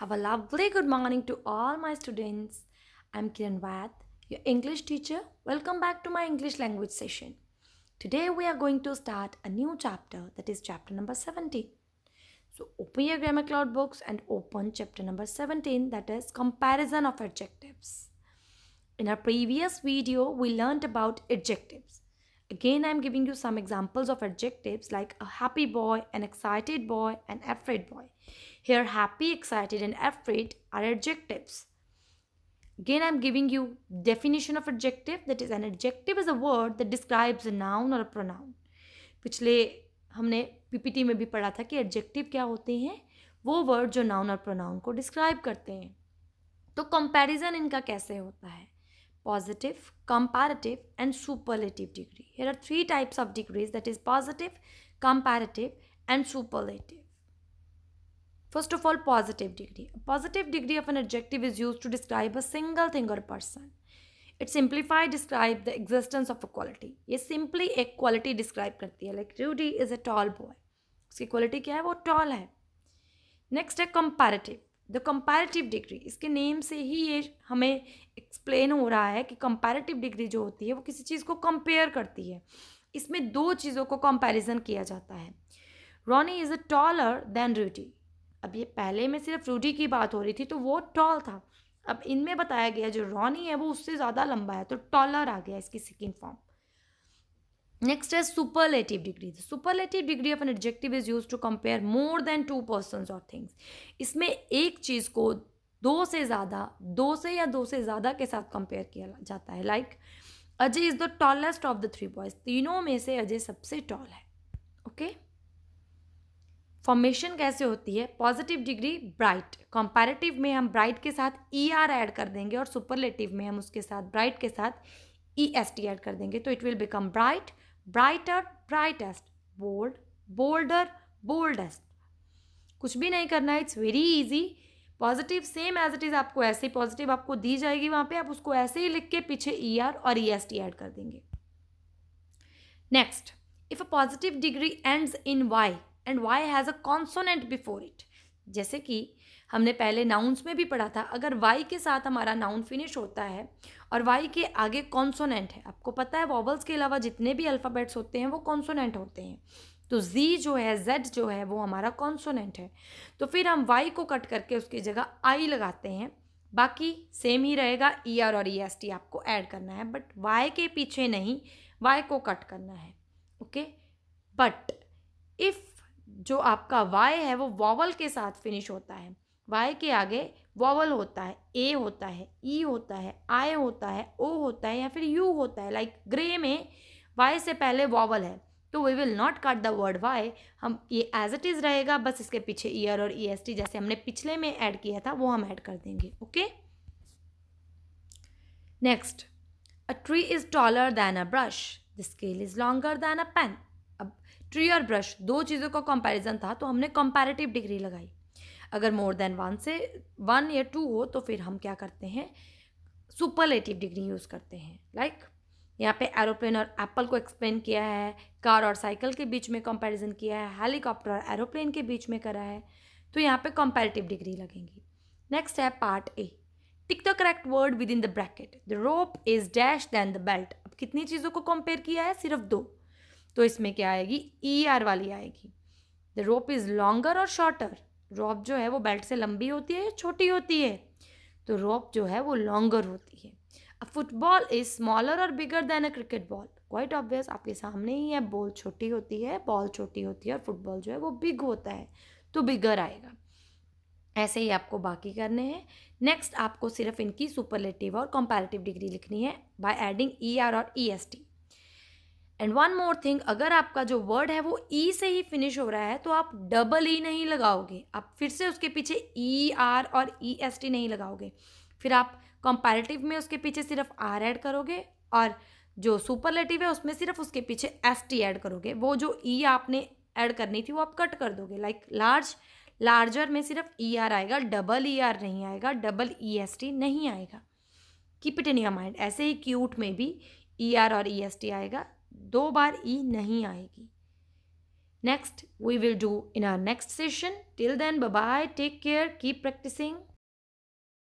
Have a lovely good morning to all my students. I'm Kiran Vath, your English teacher. Welcome back to my English language session. Today we are going to start a new chapter that is chapter number 17. So open your grammar cloud books and open chapter number 17 that is comparison of adjectives. In our previous video we learned about adjectives. Again, I'm giving you some examples of adjectives like a happy boy, an excited boy, an afraid boy. Here, happy, excited, and afraid are adjectives. Again, I'm giving you definition of adjective. That is, an adjective is a word that describes a noun or a pronoun. पिछले हमने PPT में भी पढ़ा था कि adjective क्या होते हैं वो वर्ड जो नाउन और प्रोनाउन को डिस्क्राइब करते हैं तो कंपैरिजन इनका कैसे होता है positive, comparative and superlative degree. Here are three types of degrees that is positive, comparative and superlative. First of all, positive degree. A positive degree of an adjective is used to describe a single thing or person. it simplify describe the existence of a quality ye simply ek quality describe karti hai like rudy is a tall boy uski quality kya hai wo tall hai next hai comparative the comparative degree इसके name से ही ये हमें explain हो रहा है कि comparative degree जो होती है वो किसी चीज़ को कंपेयर करती है इसमें दो चीज़ों को कंपैरिजन किया जाता है Ronnie is a taller than Rudy अब ये पहले में सिर्फ रूडी की बात हो रही थी तो वो टॉल था अब इनमें बताया गया जो रॉनी है वो उससे ज़्यादा लंबा है तो टॉलर आ गया इसकी सेकेंड फॉर्म नेक्स्ट है superlative degree superlative degree of an adjective is use to compare more than two person और थिंग्स इसमें एक चीज़ को दो से ज़्यादा दो से या दो से ज़्यादा के साथ कंपेयर किया जाता है like Ajay is the tallest of the three boys तीनों में से अजय सबसे टॉल है ओके फॉर्मेशन कैसे होती है पॉजिटिव डिग्री ब्राइट कंपैरेटिव में हम ब्राइट के साथ ई आर एड कर देंगे और सुपरलेटिव में हम उसके साथ ब्राइट के साथ ई एस टी एड कर देंगे तो it will become bright brighter brightest bold bolder boldest कुछ भी नहीं करना है it's very easy positive same as it is आपको ऐसे पॉजिटिव आपको दी जाएगी वहां पे आप उसको ऐसे ही लिख के पीछे ई e आर और ई एस टी एड कर देंगे next if a positive degree ends in Y and Y has a consonant before it जैसे कि हमने पहले नाउन्स में भी पढ़ा था अगर वाई के साथ हमारा नाउन फिनिश होता है और वाई के आगे कॉन्सोनेंट है आपको पता है वॉवल्स के अलावा जितने भी अल्फ़ाबेट्स होते हैं वो कॉन्सोनेंट होते हैं तो जी जो है जेड जो है वो हमारा कॉन्सोनेंट है तो फिर हम वाई को कट करके उसकी जगह आई लगाते हैं बाकी सेम ही रहेगा ई ER आर और ई एस टी आपको ऐड करना है बट वाई के पीछे नहीं वाई को कट करना है ओके बट इफ़ जो आपका वाई है वो वॉवल के साथ फिनिश होता है वाई के आगे वॉवल होता है ए होता है ई e होता है आई होता है ओ होता है या फिर यू होता है लाइक like ग्रे में वाई से पहले वॉवल है तो we will not cut the word Y हम ये एज इट इज़ रहेगा बस इसके पीछे ईयर और ई एस टी जैसे हमने पिछले में ऐड किया था वो हम ऐड कर देंगे okay next a tree is taller than a brush the scale is longer than a pen अब ट्री और ब्रश दो चीज़ों का कंपैरिजन था तो हमने कंपैरेटिव डिग्री लगाई अगर मोर देन वन से वन या टू हो तो फिर हम क्या करते हैं सुपरलेटिव डिग्री यूज़ करते हैं लाइक like, यहाँ पे एरोप्लेन और एप्पल को एक्सप्लेन किया है कार और साइकिल के बीच में कंपैरिजन किया है हेलीकॉप्टर और एरोप्लेन के बीच में करा है तो यहाँ पे कंपैरेटिव डिग्री लगेंगी नेक्स्ट है part A tick the correct word within the bracket the rope is dash than the belt अब कितनी चीज़ों को कंपेयर किया है सिर्फ दो तो इसमें क्या आएगी ई e ER आर वाली आएगी द रोप इज़ लॉन्गर और शॉर्टर रॉप जो है वो बेल्ट से लंबी होती है या छोटी होती है तो रॉप जो है वो लॉन्गर होती है अ फुटबॉल इज स्मॉलर और bigger than a cricket ball quite obvious आपके सामने ही है बॉल छोटी होती है बॉल छोटी होती है और फुटबॉल जो है वो बिग होता है तो बिगर आएगा ऐसे ही आपको बाकी करने हैं नेक्स्ट आपको सिर्फ इनकी सुपरलेटिव और कंपैरेटिव डिग्री लिखनी है बाय एडिंग ई आर और E S T and one more thing अगर आपका जो वर्ड है वो ई e से ही फिनिश हो रहा है तो आप डबल ई e नहीं लगाओगे आप फिर से उसके पीछे ई e, आर और ई एस टी नहीं लगाओगे फिर आप कंपैरेटिव में उसके पीछे सिर्फ आर ऐड करोगे और जो सुपरलेटिव है उसमें सिर्फ उसके पीछे एस टी ऐड करोगे वो जो ई e आपने ऐड करनी थी वो आप कट कर दोगे लाइक लार्ज लार्जर में सिर्फ ई e आर आएगा डबल ई आर नहीं आएगा डबल ई एस टी नहीं आएगा keep it in your mind ऐसे ही क्यूट में भी ई e आर और ई एस टी आएगा दो बार ई नहीं आएगी next we will do in our next session till then bye take care keep practising